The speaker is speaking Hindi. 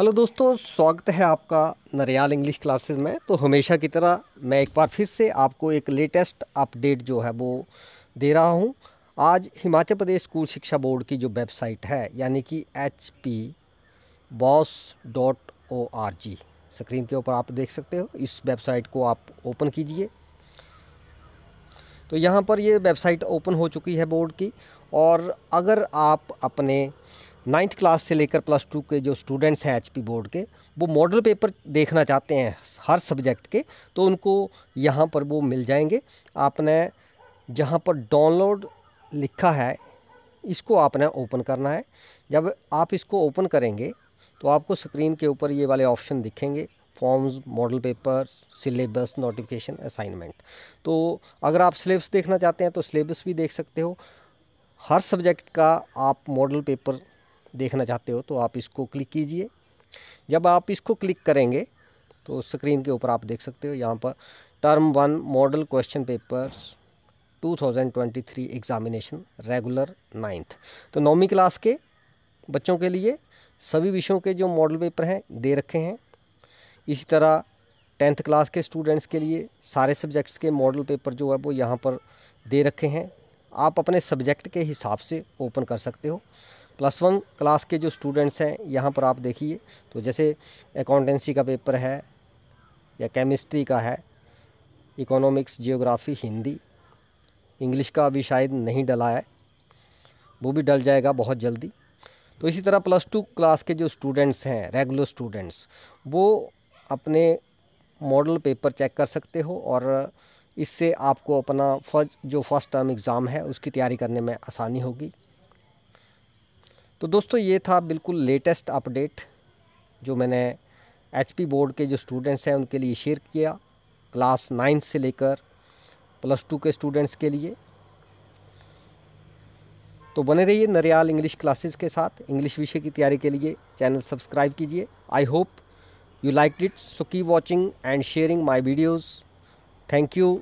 हेलो दोस्तों स्वागत है आपका नरियाल इंग्लिश क्लासेस में तो हमेशा की तरह मैं एक बार फिर से आपको एक लेटेस्ट अपडेट जो है वो दे रहा हूं आज हिमाचल प्रदेश स्कूल शिक्षा बोर्ड की जो वेबसाइट है यानी कि H P BOSE dot O R G screen के ऊपर आप देख सकते हो इस वेबसाइट को आप ओपन कीजिए तो यहाँ पर ये वेबसाइट ओपन हो चुकी है बोर्ड की और अगर आप अपने नाइन्थ क्लास से लेकर प्लस टू के जो स्टूडेंट्स हैं एच बोर्ड के वो मॉडल पेपर देखना चाहते हैं हर सब्जेक्ट के तो उनको यहाँ पर वो मिल जाएंगे आपने जहाँ पर डाउनलोड लिखा है इसको आपने ओपन करना है जब आप इसको ओपन करेंगे तो आपको स्क्रीन के ऊपर ये वाले ऑप्शन दिखेंगे forms model paper syllabus notification assignment तो अगर आप सिलेबस देखना चाहते हैं तो सिलेबस भी देख सकते हो हर सब्जेक्ट का आप मॉडल पेपर देखना चाहते हो तो आप इसको क्लिक कीजिए जब आप इसको क्लिक करेंगे तो स्क्रीन के ऊपर आप देख सकते हो यहाँ पर term one model question papers 2023 examination regular ninth तो नौवीं क्लास के बच्चों के लिए सभी विषयों के जो मॉडल पेपर हैं दे रखे हैं इसी तरह टेंथ क्लास के स्टूडेंट्स के लिए सारे सब्जेक्ट्स के मॉडल पेपर जो है वो यहाँ पर दे रखे हैं आप अपने सब्जेक्ट के हिसाब से ओपन कर सकते हो प्लस वन क्लास के जो स्टूडेंट्स हैं यहाँ पर आप देखिए तो जैसे अकाउंटेंसी का पेपर है या केमिस्ट्री का है इकोनॉमिक्स जियोग्राफी हिंदी इंग्लिश का अभी शायद नहीं डला है वो भी डल जाएगा बहुत जल्दी तो इसी तरह प्लस टू क्लास के जो स्टूडेंट्स हैं रेगुलर स्टूडेंट्स वो अपने मॉडल पेपर चेक कर सकते हो और इससे आपको अपना फर्स्ट जो फर्स्ट टर्म एग्ज़ाम है उसकी तैयारी करने में आसानी होगी तो दोस्तों ये था बिल्कुल लेटेस्ट अपडेट जो मैंने एचपी बोर्ड के जो स्टूडेंट्स हैं उनके लिए शेयर किया क्लास नाइन्थ से लेकर प्लस टू के स्टूडेंट्स के लिए तो बने रहिए नरियाल इंग्लिश क्लासेस के साथ इंग्लिश विषय की तैयारी के लिए चैनल सब्सक्राइब कीजिए I hope you like it so keep watching and sharing my videos thank you